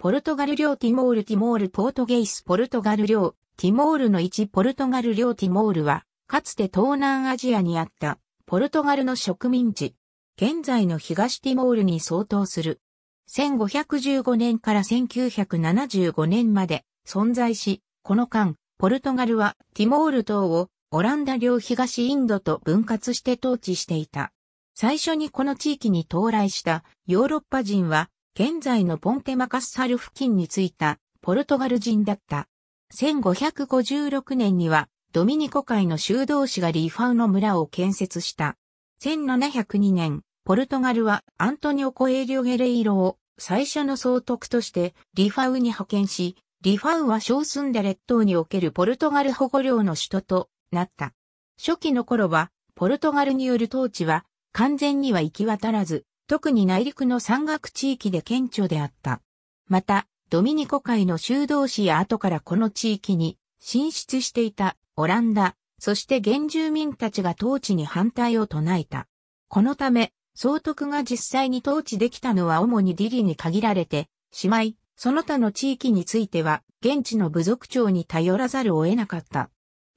ポルトガル領ティモールティモールポートゲイスポルトガル領ティモールの一ポルトガル領ティモールは、かつて東南アジアにあったポルトガルの植民地、現在の東ティモールに相当する。1515年から1975年まで存在し、この間、ポルトガルはティモール島をオランダ領東インドと分割して統治していた。最初にこの地域に到来したヨーロッパ人は現在のポンテマカッサル付近に着いたポルトガル人だった。1556年にはドミニコ会の修道士がリーファウの村を建設した。1702年、ポルトガルはアントニオ・コエリオ・ゲレイロを最初の総督としてリファウに派遣し、リファウは小スン列島におけるポルトガル保護領の首都となった。初期の頃は、ポルトガルによる統治は完全には行き渡らず、特に内陸の山岳地域で顕著であった。また、ドミニコ海の修道士や後からこの地域に進出していたオランダ、そして原住民たちが統治に反対を唱えた。このため、総督が実際に統治できたのは主にディリに限られて、しまい、その他の地域については、現地の部族長に頼らざるを得なかった。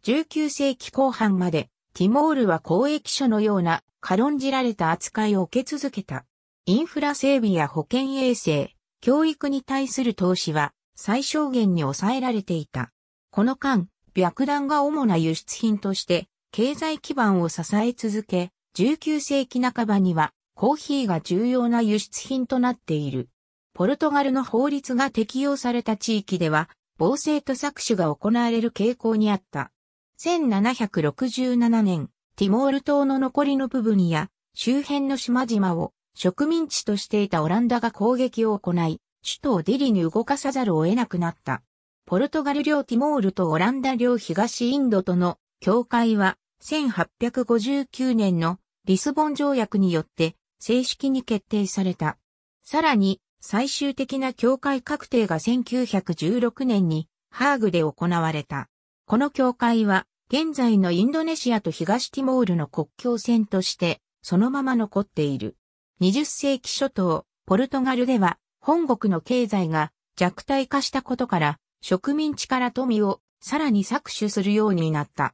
19世紀後半まで、ティモールは公益所のような軽んじられた扱いを受け続けた。インフラ整備や保健衛生、教育に対する投資は最小限に抑えられていた。この間、白弾が主な輸出品として経済基盤を支え続け、19世紀半ばにはコーヒーが重要な輸出品となっている。ポルトガルの法律が適用された地域では、防制と搾取が行われる傾向にあった。1767年、ティモール島の残りの部分や周辺の島々を植民地としていたオランダが攻撃を行い、首都をディリに動かさざるを得なくなった。ポルトガル領ティモールとオランダ領東インドとの境界は1859年のリスボン条約によって正式に決定された。さらに最終的な境界確定が1916年にハーグで行われた。この境界は現在のインドネシアと東ティモールの国境線としてそのまま残っている。20世紀初頭、ポルトガルでは本国の経済が弱体化したことから植民地から富をさらに搾取するようになった。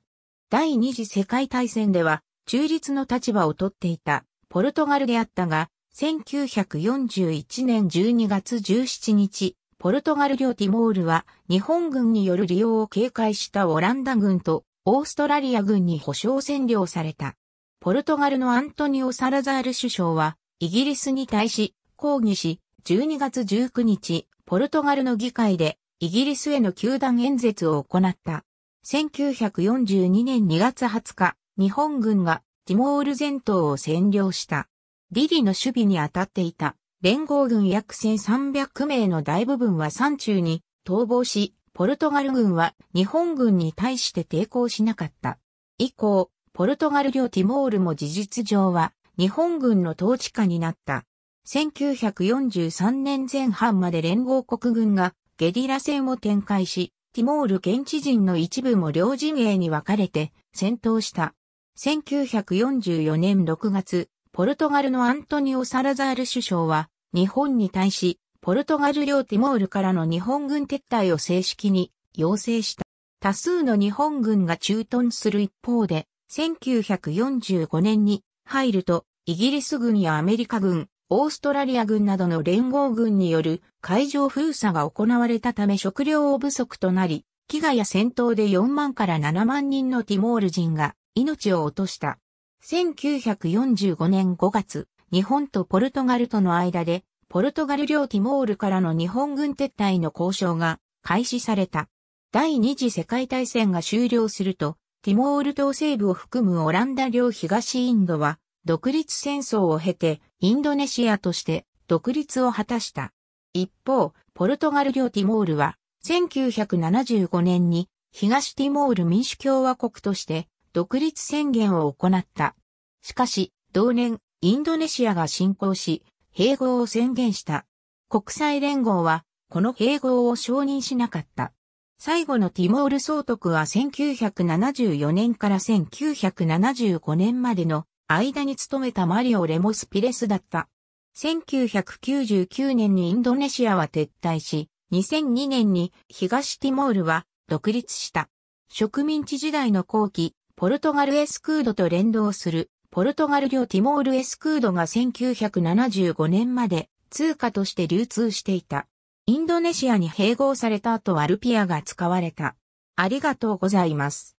第二次世界大戦では中立の立場をとっていたポルトガルであったが、1941年12月17日、ポルトガル領ティモールは日本軍による利用を警戒したオランダ軍とオーストラリア軍に保障占領された。ポルトガルのアントニオ・サラザール首相はイギリスに対し抗議し、12月19日、ポルトガルの議会でイギリスへの球団演説を行った。1942年2月20日、日本軍がティモール全島を占領した。ディリの守備に当たっていた連合軍約1300名の大部分は山中に逃亡し、ポルトガル軍は日本軍に対して抵抗しなかった。以降、ポルトガル領ティモールも事実上は日本軍の統治下になった。1943年前半まで連合国軍がゲリラ戦を展開し、ティモール現地人の一部も両陣営に分かれて戦闘した。1944年6月、ポルトガルのアントニオ・サラザール首相は、日本に対し、ポルトガル領ティモールからの日本軍撤退を正式に要請した。多数の日本軍が駐屯する一方で、1945年に入ると、イギリス軍やアメリカ軍、オーストラリア軍などの連合軍による海上封鎖が行われたため食料を不足となり、飢餓や戦闘で4万から7万人のティモール人が命を落とした。1945年5月、日本とポルトガルとの間で、ポルトガル領ティモールからの日本軍撤退の交渉が開始された。第二次世界大戦が終了すると、ティモール島西部を含むオランダ領東インドは独立戦争を経て、インドネシアとして独立を果たした。一方、ポルトガル領ティモールは、1975年に東ティモール民主共和国として独立宣言を行った。しかし、同年、インドネシアが侵攻し、併合を宣言した。国際連合は、この併合を承認しなかった。最後のティモール総督は1974年から1975年までの間に勤めたマリオ・レモスピレスだった。1999年にインドネシアは撤退し、2002年に東ティモールは独立した。植民地時代の後期、ポルトガルエスクードと連動する、ポルトガル領ティモールエスクードが1975年まで通貨として流通していた。インドネシアに併合された後はルピアが使われた。ありがとうございます。